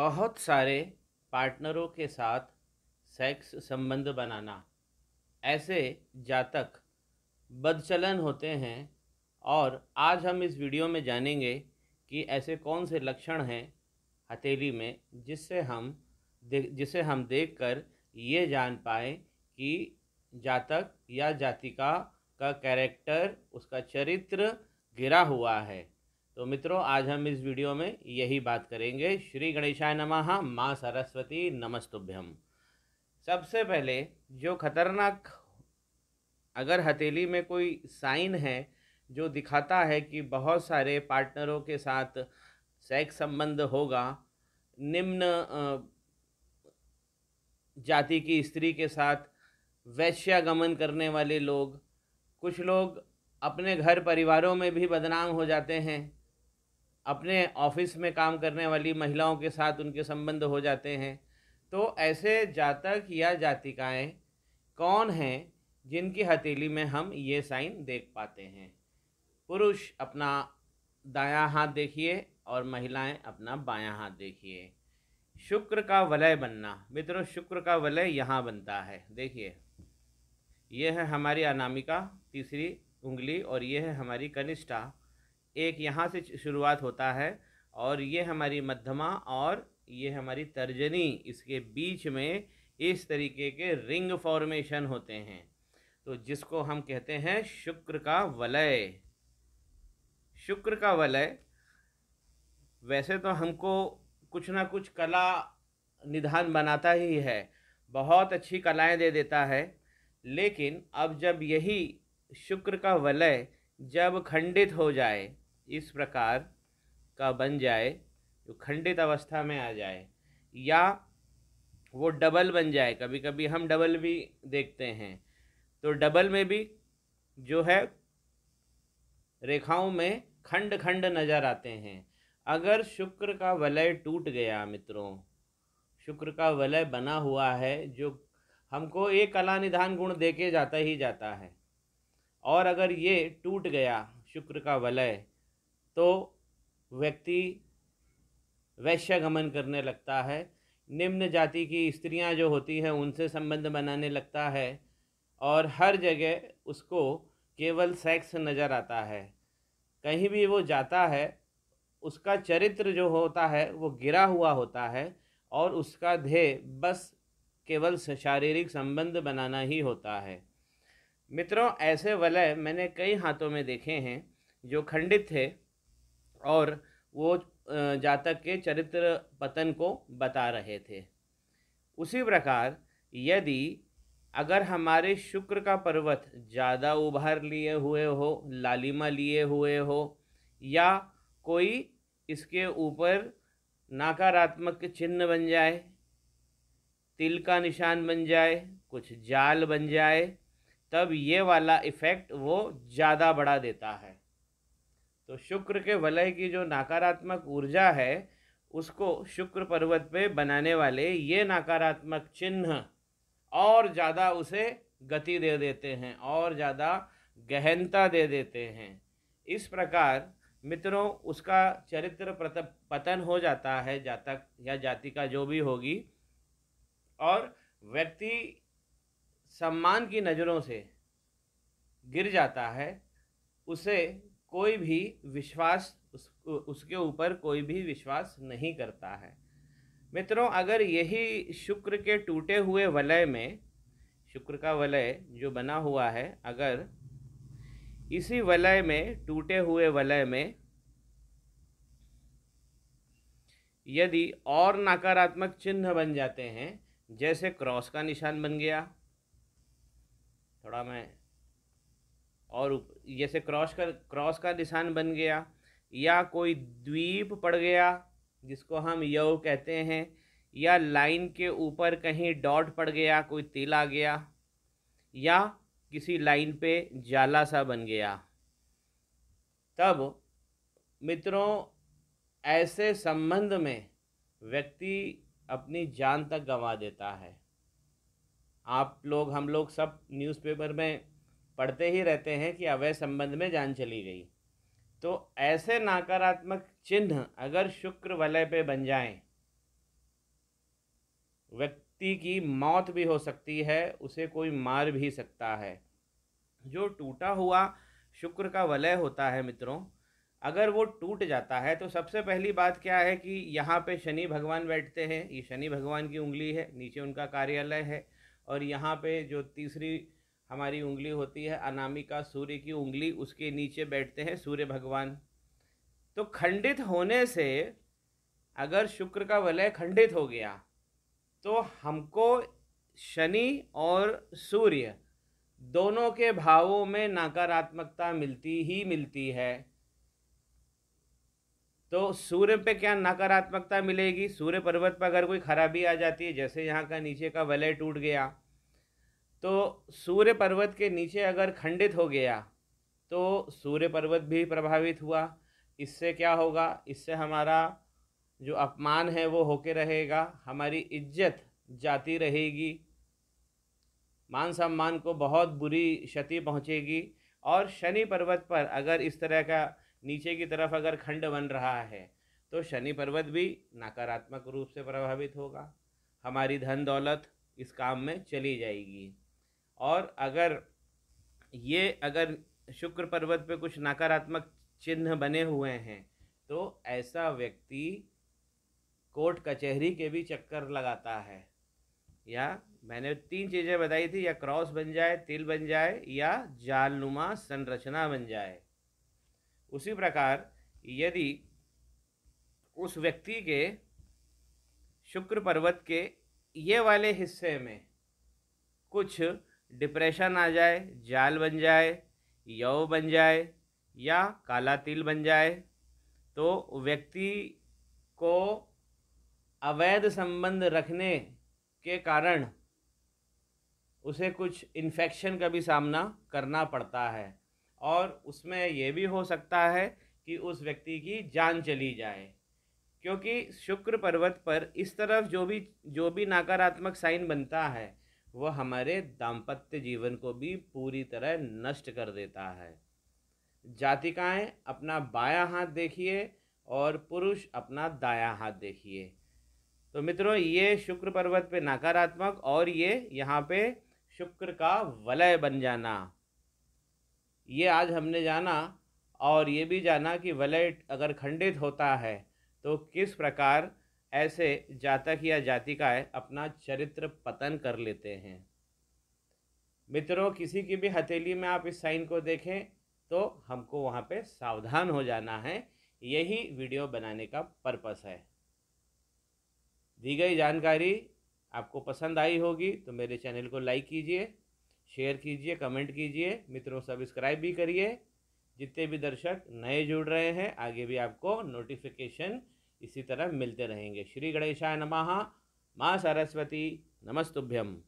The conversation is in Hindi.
बहुत सारे पार्टनरों के साथ सेक्स संबंध बनाना ऐसे जातक बदचलन होते हैं और आज हम इस वीडियो में जानेंगे कि ऐसे कौन से लक्षण हैं हथेली में जिससे हम जिसे हम देखकर ये जान पाए कि जातक या जातिका का कैरेक्टर उसका चरित्र गिरा हुआ है तो मित्रों आज हम इस वीडियो में यही बात करेंगे श्री गणेशाय नमः माँ सरस्वती नमस्तुभ्यम सबसे पहले जो खतरनाक अगर हथेली में कोई साइन है जो दिखाता है कि बहुत सारे पार्टनरों के साथ सेक्स संबंध होगा निम्न जाति की स्त्री के साथ वैश्यागमन करने वाले लोग कुछ लोग अपने घर परिवारों में भी बदनाम हो जाते हैं अपने ऑफिस में काम करने वाली महिलाओं के साथ उनके संबंध हो जाते हैं तो ऐसे जातक या जातिकाएं कौन हैं जिनकी हथेली में हम ये साइन देख पाते हैं पुरुष अपना दाया हाथ देखिए और महिलाएं अपना बायां हाथ देखिए शुक्र का वलय बनना मित्रों शुक्र का वलय यहाँ बनता है देखिए यह है हमारी अनामिका तीसरी उंगली और यह है हमारी कनिष्ठा एक यहाँ से शुरुआत होता है और ये हमारी मध्यमा और ये हमारी तर्जनी इसके बीच में इस तरीके के रिंग फॉर्मेशन होते हैं तो जिसको हम कहते हैं शुक्र का वलय शुक्र का वलय वैसे तो हमको कुछ ना कुछ कला निधान बनाता ही है बहुत अच्छी कलाएं दे देता है लेकिन अब जब यही शुक्र का वलय जब खंडित हो जाए इस प्रकार का बन जाए जो खंडित अवस्था में आ जाए या वो डबल बन जाए कभी कभी हम डबल भी देखते हैं तो डबल में भी जो है रेखाओं में खंड खंड नज़र आते हैं अगर शुक्र का वलय टूट गया मित्रों शुक्र का वलय बना हुआ है जो हमको एक कला निधान गुण देके जाता ही जाता है और अगर ये टूट गया शुक्र का वलय तो व्यक्ति वैश्यागमन करने लगता है निम्न जाति की स्त्रियां जो होती हैं उनसे संबंध बनाने लगता है और हर जगह उसको केवल सेक्स नज़र आता है कहीं भी वो जाता है उसका चरित्र जो होता है वो गिरा हुआ होता है और उसका ध्येय बस केवल शारीरिक संबंध बनाना ही होता है मित्रों ऐसे वलय मैंने कई हाथों में देखे हैं जो खंडित थे और वो जातक के चरित्र पतन को बता रहे थे उसी प्रकार यदि अगर हमारे शुक्र का पर्वत ज़्यादा उभार लिए हुए हो लालिमा लिए हुए हो या कोई इसके ऊपर नकारात्मक चिन्ह बन जाए तिल का निशान बन जाए कुछ जाल बन जाए तब ये वाला इफ़ेक्ट वो ज़्यादा बढ़ा देता है तो शुक्र के वलय की जो नकारात्मक ऊर्जा है उसको शुक्र पर्वत पे बनाने वाले ये नकारात्मक चिन्ह और ज़्यादा उसे गति दे देते हैं और ज़्यादा गहनता दे देते हैं इस प्रकार मित्रों उसका चरित्र पतन हो जाता है जातक या जाति का जो भी होगी और व्यक्ति सम्मान की नज़रों से गिर जाता है उसे कोई भी विश्वास उस, उसके ऊपर कोई भी विश्वास नहीं करता है मित्रों अगर यही शुक्र के टूटे हुए वलय में शुक्र का वलय जो बना हुआ है अगर इसी वलय में टूटे हुए वलय में यदि और नकारात्मक चिन्ह बन जाते हैं जैसे क्रॉस का निशान बन गया थोड़ा मैं और जैसे क्रॉस कर क्रॉस का निशान बन गया या कोई द्वीप पड़ गया जिसको हम यव कहते हैं या लाइन के ऊपर कहीं डॉट पड़ गया कोई तिल आ गया या किसी लाइन पे जाला सा बन गया तब मित्रों ऐसे संबंध में व्यक्ति अपनी जान तक गंवा देता है आप लोग हम लोग सब न्यूज़पेपर में पढ़ते ही रहते हैं कि अवय संबंध में जान चली गई तो ऐसे नकारात्मक चिन्ह अगर शुक्र वलय पे बन जाएं व्यक्ति की मौत भी हो सकती है उसे कोई मार भी सकता है जो टूटा हुआ शुक्र का वलय होता है मित्रों अगर वो टूट जाता है तो सबसे पहली बात क्या है कि यहाँ पे शनि भगवान बैठते हैं ये शनि भगवान की उंगली है नीचे उनका कार्यालय है और यहाँ पे जो तीसरी हमारी उंगली होती है अनामिका सूर्य की उंगली उसके नीचे बैठते हैं सूर्य भगवान तो खंडित होने से अगर शुक्र का वलय खंडित हो गया तो हमको शनि और सूर्य दोनों के भावों में नकारात्मकता मिलती ही मिलती है तो सूर्य पे क्या नकारात्मकता मिलेगी सूर्य पर्वत पर अगर कोई खराबी आ जाती है जैसे यहाँ का नीचे का वलय टूट गया तो सूर्य पर्वत के नीचे अगर खंडित हो गया तो सूर्य पर्वत भी प्रभावित हुआ इससे क्या होगा इससे हमारा जो अपमान है वो होके रहेगा हमारी इज्जत जाती रहेगी मान सम्मान को बहुत बुरी क्षति पहुँचेगी और शनि पर्वत पर अगर इस तरह का नीचे की तरफ अगर खंड बन रहा है तो शनि पर्वत भी नकारात्मक रूप से प्रभावित होगा हमारी धन दौलत इस काम में चली जाएगी और अगर ये अगर शुक्र पर्वत पे कुछ नकारात्मक चिन्ह बने हुए हैं तो ऐसा व्यक्ति कोर्ट कचहरी के भी चक्कर लगाता है या मैंने तीन चीज़ें बताई थी या क्रॉस बन जाए तिल बन जाए या जालनुमा संरचना बन जाए उसी प्रकार यदि उस व्यक्ति के शुक्र पर्वत के ये वाले हिस्से में कुछ डिप्रेशन आ जाए जाल बन जाए यव बन जाए या काला तिल बन जाए तो व्यक्ति को अवैध संबंध रखने के कारण उसे कुछ इन्फेक्शन का भी सामना करना पड़ता है और उसमें यह भी हो सकता है कि उस व्यक्ति की जान चली जाए क्योंकि शुक्र पर्वत पर इस तरफ जो भी जो भी नकारात्मक साइन बनता है वह हमारे दाम्पत्य जीवन को भी पूरी तरह नष्ट कर देता है जातिकाएं अपना बायां हाथ देखिए और पुरुष अपना दायां हाथ देखिए तो मित्रों ये शुक्र पर्वत पे नकारात्मक और ये यहाँ पे शुक्र का वलय बन जाना ये आज हमने जाना और ये भी जाना कि वलय अगर खंडित होता है तो किस प्रकार ऐसे जातक या जातिकाएँ अपना चरित्र पतन कर लेते हैं मित्रों किसी की भी हथेली में आप इस साइन को देखें तो हमको वहाँ पे सावधान हो जाना है यही वीडियो बनाने का पर्पस है दी गई जानकारी आपको पसंद आई होगी तो मेरे चैनल को लाइक कीजिए शेयर कीजिए कमेंट कीजिए मित्रों सब्सक्राइब भी करिए जितने भी दर्शक नए जुड़ रहे हैं आगे भी आपको नोटिफिकेशन इसी तरह मिलते रहेंगे श्री गणेशाय नमः माँ सरस्वती नमस्तुभ्यम